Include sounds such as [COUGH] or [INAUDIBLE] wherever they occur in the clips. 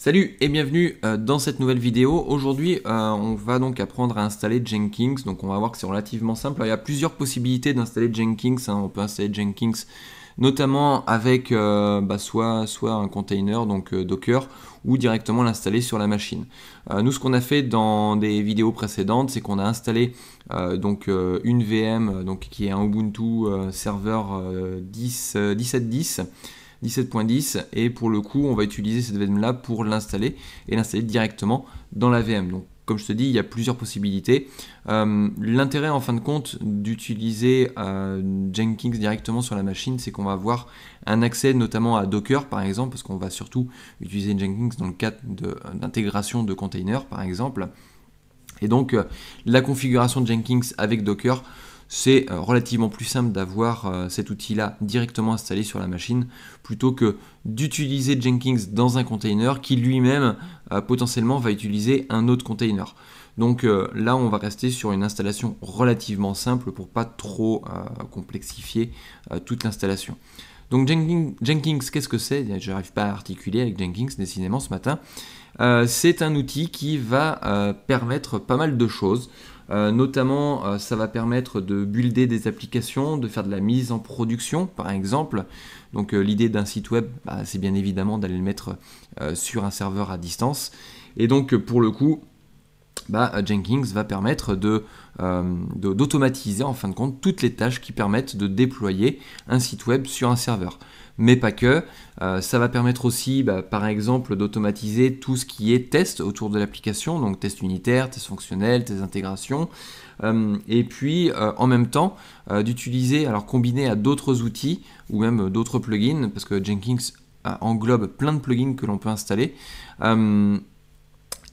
Salut et bienvenue euh, dans cette nouvelle vidéo. Aujourd'hui, euh, on va donc apprendre à installer Jenkins. Donc on va voir que c'est relativement simple. il y a plusieurs possibilités d'installer Jenkins. Hein. On peut installer Jenkins notamment avec euh, bah, soit, un container, donc Docker, ou directement l'installer sur la machine. nous, ce qu'on a fait dans des vidéos précédentes, c'est qu'on a installé donc, une VM, donc, qui est un Ubuntu serveur 10, 17.10, 17.10 et pour le coup on va utiliser cette VM là pour l'installer et l'installer directement dans la VM. Donc comme je te dis, il y a plusieurs possibilités. Euh, l'intérêt en fin de compte d'utiliser euh, Jenkins directement sur la machine, c'est qu'on va avoir un accès notamment à Docker par exemple, parce qu'on va surtout utiliser Jenkins dans le cadre d'intégration de, containers par exemple. Et donc euh, la configuration de Jenkins avec Docker c'est euh, relativement plus simple d'avoir euh, cet outil-là directement installé sur la machine plutôt que d'utiliser Jenkins dans un container qui lui-même euh, potentiellement va utiliser un autre container. Donc là, on va rester sur une installation relativement simple pour pas trop complexifier toute l'installation. Donc Jenkins, qu'est-ce que c'est Je n'arrive pas à articuler avec Jenkins décidément ce matin. c'est un outil qui va permettre pas mal de choses. Euh, notamment, euh, ça va permettre de builder des applications, de faire de la mise en production, par exemple. Donc euh, l'idée d'un site web, bah, c'est bien évidemment d'aller le mettre sur un serveur à distance. Et donc pour le coup, bah, Jenkins va permettre d'automatiser en fin de compte toutes les tâches qui permettent de déployer un site web sur un serveur mais pas que. Euh, ça va permettre aussi, bah, par exemple, d'automatiser tout ce qui est test autour de l'application, donc test unitaire, test fonctionnel, test intégration. Euh, et puis, euh, en même temps, d'utiliser, alors combiné à d'autres outils ou même d'autres plugins, parce que Jenkins englobe plein de plugins que l'on peut installer.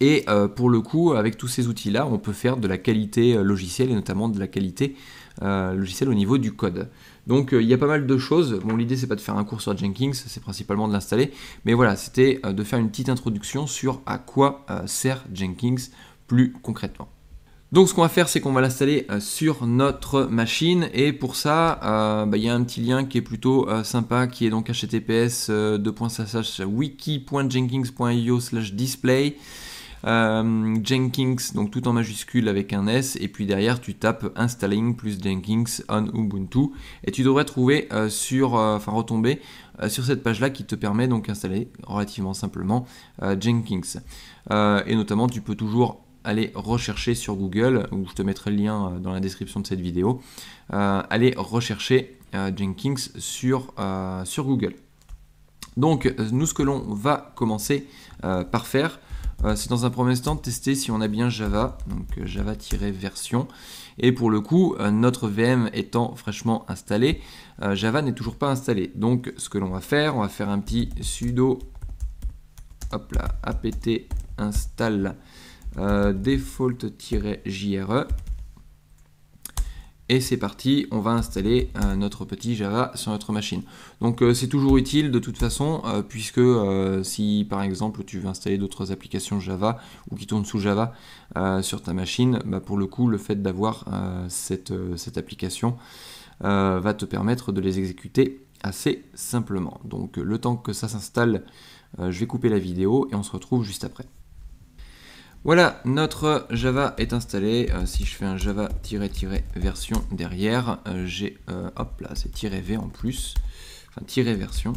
et pour le coup, avec tous ces outils-là, on peut faire de la qualité logicielle et notamment de la qualité logicielle au niveau du code. Donc euh, il y a pas mal de choses. Bon, l'idée c'est pas de faire un cours sur Jenkins, c'est principalement de l'installer. Mais voilà, c'était euh, de faire une petite introduction sur à quoi euh, sert Jenkins plus concrètement. Donc ce qu'on va faire, c'est qu'on va l'installer sur notre machine et pour ça, bah, il y a un petit lien qui est plutôt sympa, qui est donc https wiki.jenkins.io/display. Euh, Jenkins, donc tout en majuscule avec un S, et puis derrière tu tapes installing plus Jenkins on Ubuntu, et tu devrais trouver euh, sur, euh, enfin retomber sur cette page là qui te permet donc d'installer relativement simplement Jenkins. et notamment tu peux toujours aller rechercher sur Google, où je te mettrai le lien dans la description de cette vidéo, aller rechercher Jenkins sur, sur Google. Donc nous ce que l'on va commencer par faire, euh, c'est dans un premier instant de tester si on a bien Java, donc euh, Java-version. Et pour le coup, euh, notre VM étant fraîchement installée, Java n'est toujours pas installé. Donc ce que l'on va faire, on va faire un petit sudo hop là, apt install default-jre et c'est parti, on va installer euh, notre petit Java sur notre machine. Donc euh, c'est toujours utile de toute façon, euh, puisque si par exemple tu veux installer d'autres applications Java ou qui tournent sous Java sur ta machine, bah, pour le coup le fait d'avoir cette, application va te permettre de les exécuter assez simplement. Donc le temps que ça s'installe, je vais couper la vidéo et on se retrouve juste après. Voilà, notre Java est installé. Euh, si je fais un java-version derrière, euh, j'ai... Euh, hop là, c'est "-v" en plus. Enfin, "-version".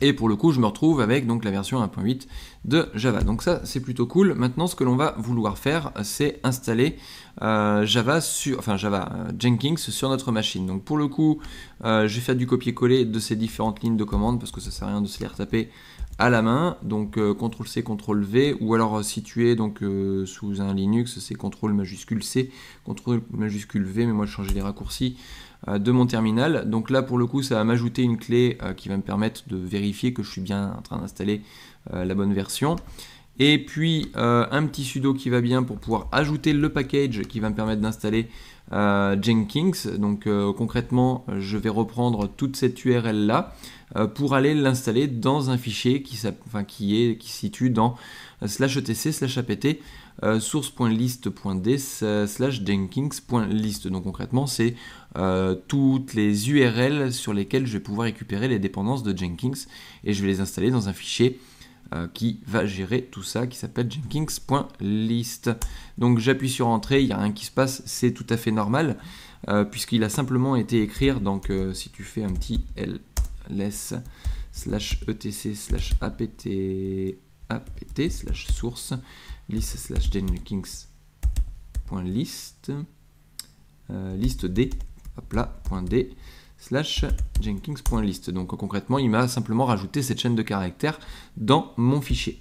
Et pour le coup, je me retrouve avec donc la version 1.8 de Java. Donc ça, c'est plutôt cool. Maintenant, ce que l'on va vouloir faire, c'est installer Java sur... Enfin, Java Jenkins sur notre machine. Donc pour le coup, je vais faire du copier-coller de ces différentes lignes de commande parce que ça sert à rien de se les retaper à la main, donc euh, CTRL C, CTRL V, ou alors euh, situé donc euh, sous un Linux, c'est CTRL majuscule C, CTRL majuscule V, mais moi je changeais les raccourcis de mon terminal. Donc là pour le coup ça va m'ajouter une clé qui va me permettre de vérifier que je suis bien en train d'installer la bonne version. Et puis un petit sudo qui va bien pour pouvoir ajouter le package qui va me permettre d'installer Jenkins. Donc concrètement je vais reprendre toute cette URL là. Euh, pour aller l'installer dans un fichier qui, enfin, qui est qui se situe dans euh, slash etc slash apt euh, source.list.d slash jenkins.list. Donc concrètement, c'est toutes les URL sur lesquelles je vais pouvoir récupérer les dépendances de Jenkins et je vais les installer dans un fichier qui va gérer tout ça qui s'appelle jenkins.list. Donc j'appuie sur entrée, il n'y a rien qui se passe, c'est tout à fait normal puisqu'il a simplement été écrire. Donc si tu fais un petit L less slash etc slash apt apt slash source list slash jenkins.list euh, liste d hop d slash jenkins.list donc concrètement il m'a simplement rajouté cette chaîne de caractères dans mon fichier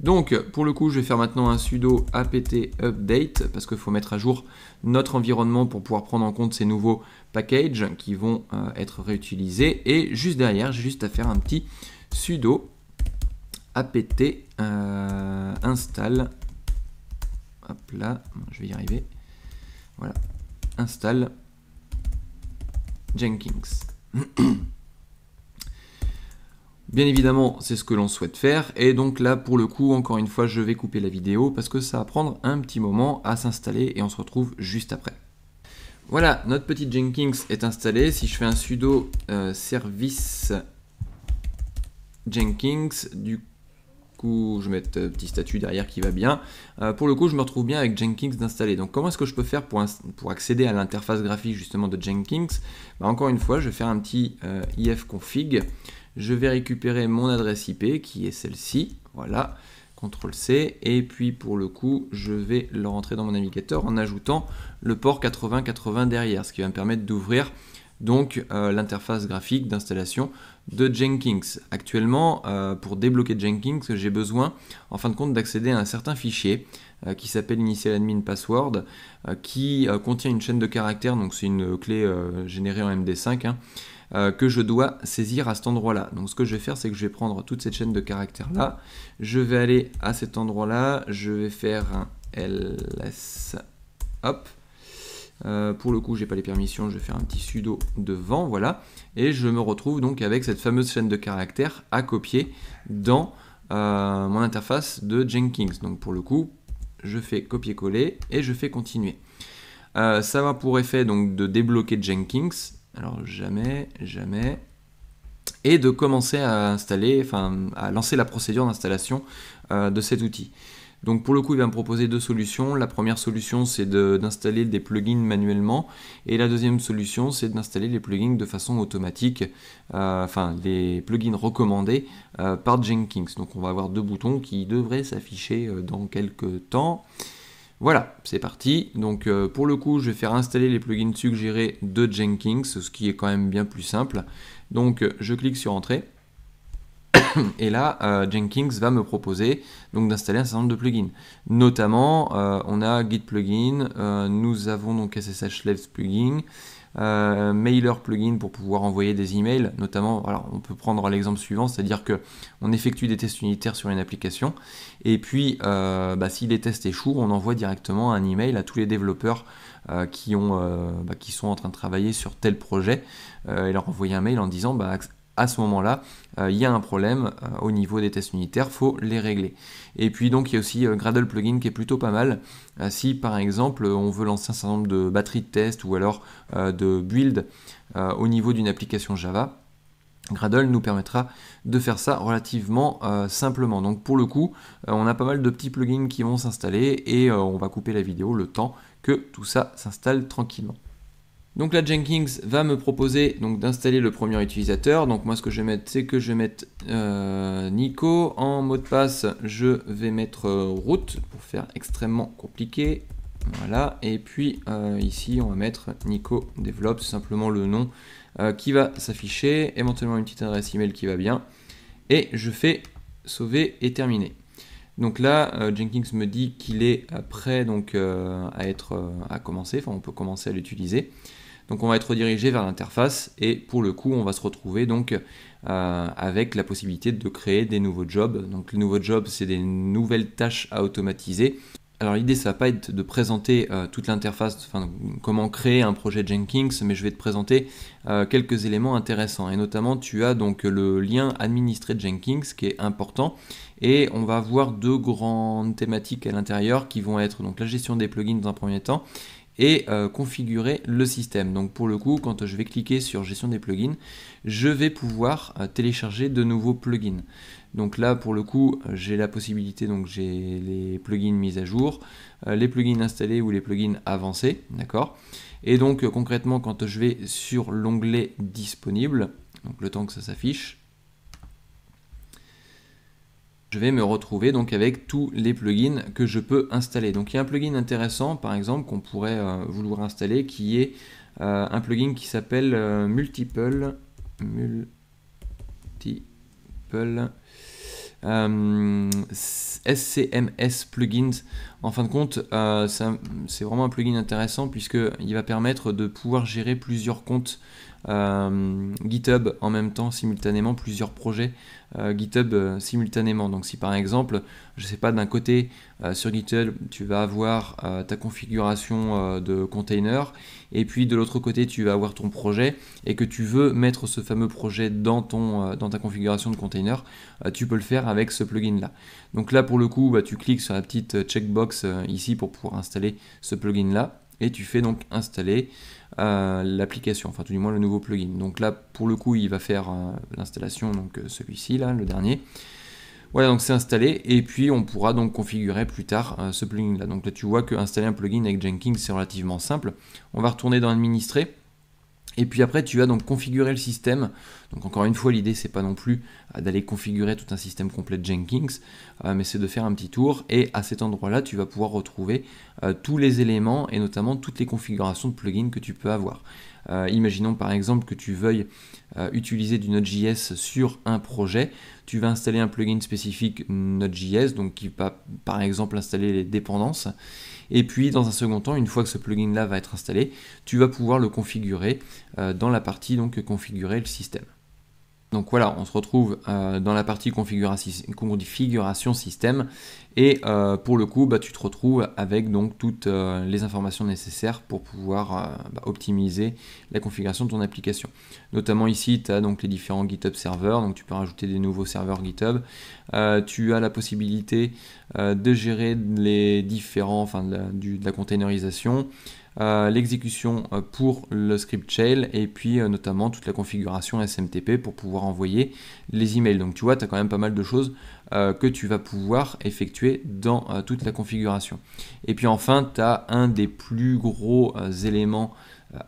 donc, pour le coup, je vais faire maintenant un sudo apt update parce qu'il faut mettre à jour notre environnement pour pouvoir prendre en compte ces nouveaux packages qui vont euh, être réutilisés. Et juste derrière, j'ai juste à faire un petit sudo apt euh, install. Hop là, je vais y arriver. Voilà, install Jenkins. [CLEARS THROAT] Bien évidemment, c'est ce que l'on souhaite faire, et donc là, pour le coup, encore une fois, je vais couper la vidéo parce que ça va prendre un petit moment à s'installer et on se retrouve juste après. Voilà, notre petit Jenkins est installé. Si je fais un sudo euh, service Jenkins, du je vais mettre un petit statut derrière qui va bien. Euh, pour le coup, je me retrouve bien avec Jenkins d'installer. Donc, comment est-ce que je peux faire pour, accéder à l'interface graphique justement de Jenkins bah, Encore une fois, je vais faire un petit euh, if ifconfig. Je vais récupérer mon adresse IP qui est celle-ci. Voilà. CTRL-C, et puis pour le coup, je vais le rentrer dans mon navigateur en ajoutant le port 8080 derrière, ce qui va me permettre d'ouvrir donc euh, l'interface graphique d'installation de Jenkins. Actuellement, euh, pour débloquer Jenkins, j'ai besoin en fin de compte d'accéder à un certain fichier euh, qui s'appelle initial admin password qui contient une chaîne de caractères, donc c'est une clé générée en MD5 hein, que je dois saisir à cet endroit-là. Donc ce que je vais faire, c'est que je vais prendre toute cette chaîne de caractères-là, je vais aller à cet endroit-là, je vais faire un ls, hop, euh, pour le coup, je n'ai pas les permissions, je vais faire un petit sudo devant, voilà. Et je me retrouve donc avec cette fameuse chaîne de caractères à copier dans euh, mon interface de Jenkins. Donc pour le coup, je fais copier-coller et je fais continuer. Euh, ça va pour effet donc de débloquer Jenkins. Alors jamais, jamais. Et de commencer à installer, enfin à lancer la procédure d'installation de cet outil. Donc pour le coup, il va me proposer deux solutions. La première solution, c'est d'installer des plugins manuellement. Et la deuxième solution, c'est d'installer les plugins de façon automatique, euh, enfin les plugins recommandés euh, par Jenkins. Donc on va avoir deux boutons qui devraient s'afficher euh, dans quelques temps. Voilà, c'est parti. Donc pour le coup, je vais faire installer les plugins suggérés de Jenkins, ce qui est quand même bien plus simple. Donc je clique sur Entrée. [COUGHS] Et là, euh, Jenkins va me proposer donc d'installer un certain nombre de plugins. Notamment, euh, on a Git plugin, euh, nous avons donc SSH Slaves plugin, Mailer plugin pour pouvoir envoyer des emails. Notamment, alors on peut prendre l'exemple suivant, c'est-à-dire que on effectue des tests unitaires sur une application, et puis bah, si les tests échouent, on envoie directement un email à tous les développeurs qui, ont, bah, qui sont en train de travailler sur tel projet et leur envoyer un mail en disant bah, à ce moment-là, euh, il y a un problème euh, au niveau des tests unitaires, faut les régler. Et puis donc il y a aussi euh, Gradle plugin qui est plutôt pas mal. si par exemple on veut lancer un certain nombre de batteries de tests ou alors de build au niveau d'une application Java, Gradle nous permettra de faire ça relativement simplement. Donc pour le coup, on a pas mal de petits plugins qui vont s'installer et on va couper la vidéo le temps que tout ça s'installe tranquillement. Donc là, Jenkins va me proposer donc d'installer le premier utilisateur. Donc moi, ce que je vais mettre, c'est que je vais mettre euh, Nico. En mot de passe, je vais mettre euh, route pour faire extrêmement compliqué. Voilà. Et puis euh, ici, on va mettre Nico C'est simplement le nom qui va s'afficher, éventuellement une petite adresse email qui va bien. Et je fais sauver et terminer. Donc là, Jenkins me dit qu'il est prêt à être à commencer, enfin on peut commencer à l'utiliser. Donc on va être redirigé vers l'interface et pour le coup on va se retrouver donc euh, avec la possibilité de créer des nouveaux jobs. Donc les nouveaux jobs c'est des nouvelles tâches à automatiser. Alors l'idée ça va pas être de présenter euh, toute l'interface, comment créer un projet Jenkins, mais je vais te présenter euh, quelques éléments intéressants. Et notamment tu as donc le lien administrer Jenkins qui est important. Et on va avoir deux grandes thématiques à l'intérieur qui vont être donc la gestion des plugins dans un premier temps et euh, configurer le système. Donc pour le coup, quand je vais cliquer sur gestion des plugins, je vais pouvoir euh, télécharger de nouveaux plugins. Donc là, pour le coup, euh, j'ai la possibilité, donc j'ai les plugins mis à jour, les plugins installés ou les plugins avancés, d'accord Et donc concrètement, quand je vais sur l'onglet disponible, donc le temps que ça s'affiche, vais me retrouver donc avec tous les plugins que je peux installer. Donc il y a un plugin intéressant par exemple qu'on pourrait euh, vouloir installer qui est euh, un plugin qui s'appelle euh, Multiple. Multiple. SCMS plugins. En fin de compte, c'est vraiment un plugin intéressant puisque il va permettre de pouvoir gérer plusieurs comptes euh, GitHub en même temps, simultanément, plusieurs projets euh, GitHub euh, simultanément. Donc si par exemple, je ne sais pas, d'un côté sur GitHub, tu vas avoir ta configuration de container, et puis de l'autre côté, tu vas avoir ton projet, et que tu veux mettre ce fameux projet dans, ton, dans ta configuration de container, tu peux le faire avec ce plugin-là. Donc là, pour le coup, bah, tu cliques sur la petite checkbox ici pour pouvoir installer ce plugin-là, et tu fais donc installer l'application, enfin tout du moins le nouveau plugin. Donc là, pour le coup, il va faire euh, l'installation, donc euh, celui-ci, là, le dernier. Voilà, donc c'est installé, et puis on pourra donc configurer plus tard euh, ce plugin-là. Donc là, tu vois que installer un plugin avec Jenkins, c'est relativement simple. On va retourner dans Administrer, et puis après, tu vas donc configurer le système. Donc encore une fois, l'idée, c'est pas non plus euh, d'aller configurer tout un système complet de Jenkins, euh, mais c'est de faire un petit tour. Et à cet endroit-là, tu vas pouvoir retrouver euh, tous les éléments et notamment toutes les configurations de plugins que tu peux avoir. Euh, imaginons par exemple que tu veuilles euh, utiliser du Node.js sur un projet. Tu vas installer un plugin spécifique Node.js, donc qui va par exemple installer les dépendances. Et puis dans un second temps, une fois que ce plugin-là va être installé, tu vas pouvoir le configurer euh, dans la partie donc configurer le système. Donc voilà, on se retrouve euh, dans la partie configuration système et euh, pour le coup, bah, tu te retrouves avec donc toutes euh, les informations nécessaires pour pouvoir bah, optimiser la configuration de ton application. Notamment ici, tu as donc les différents GitHub serveurs, donc tu peux rajouter des nouveaux serveurs GitHub. tu as la possibilité de gérer les différents, enfin de la, de la containerisation. Euh, l'exécution euh, pour le script shell et puis euh, notamment toute la configuration SMTP pour pouvoir envoyer les emails. Donc tu vois, tu as quand même pas mal de choses que tu vas pouvoir effectuer dans toute la configuration. Et puis enfin, tu as un des plus gros éléments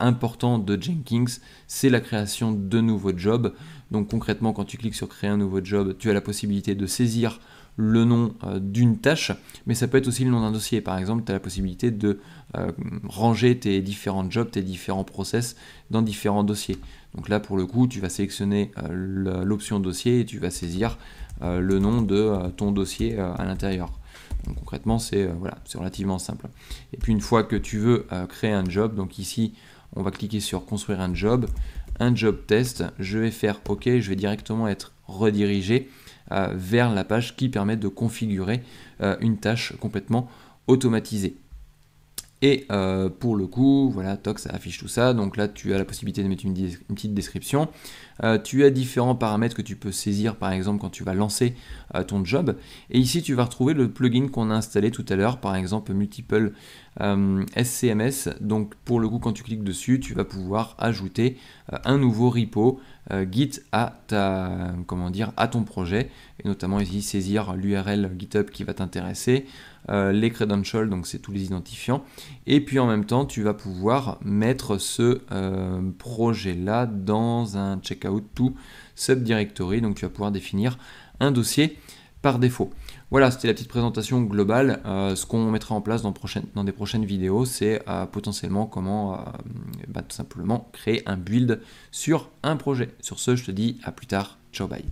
importants de Jenkins, c'est la création de nouveaux jobs. Donc concrètement, quand tu cliques sur créer un nouveau job, tu as la possibilité de saisir le nom euh, d'une tâche, mais ça peut être aussi le nom d'un dossier. Par exemple, tu as la possibilité de euh, ranger tes différents jobs, tes différents process dans différents dossiers. Donc là, pour le coup, tu vas sélectionner euh, l'option dossier et tu vas saisir le nom de ton dossier à l'intérieur. Donc concrètement, c'est voilà, relativement simple. Et puis une fois que tu veux créer un job, donc ici, on va cliquer sur construire un job, un job test, je vais faire OK, je vais directement être redirigé euh, vers la page qui permet de configurer euh, une tâche complètement automatisée. Et euh, pour le coup, voilà, Tox affiche tout ça. Donc là, tu as la possibilité de mettre une, petite description. tu as différents paramètres que tu peux saisir, par exemple, quand tu vas lancer ton job. Et ici, tu vas retrouver le plugin qu'on a installé tout à l'heure, par exemple, Multiple SCMS. Donc pour le coup, quand tu cliques dessus, tu vas pouvoir ajouter un nouveau repo euh, Git à, ta, comment dire, à ton projet, et notamment ici saisir l'URL GitHub qui va t'intéresser, euh, les credentials, donc c'est tous les identifiants, et puis en même temps tu vas pouvoir mettre ce euh, projet-là dans un checkout to subdirectory, donc tu vas pouvoir définir un dossier par défaut. Voilà, c'était la petite présentation globale. Euh, ce qu'on mettra en place dans, des prochaines vidéos, c'est euh, potentiellement comment euh, bah, tout simplement créer un build sur un projet. Sur ce, je te dis à plus tard. Ciao, bye.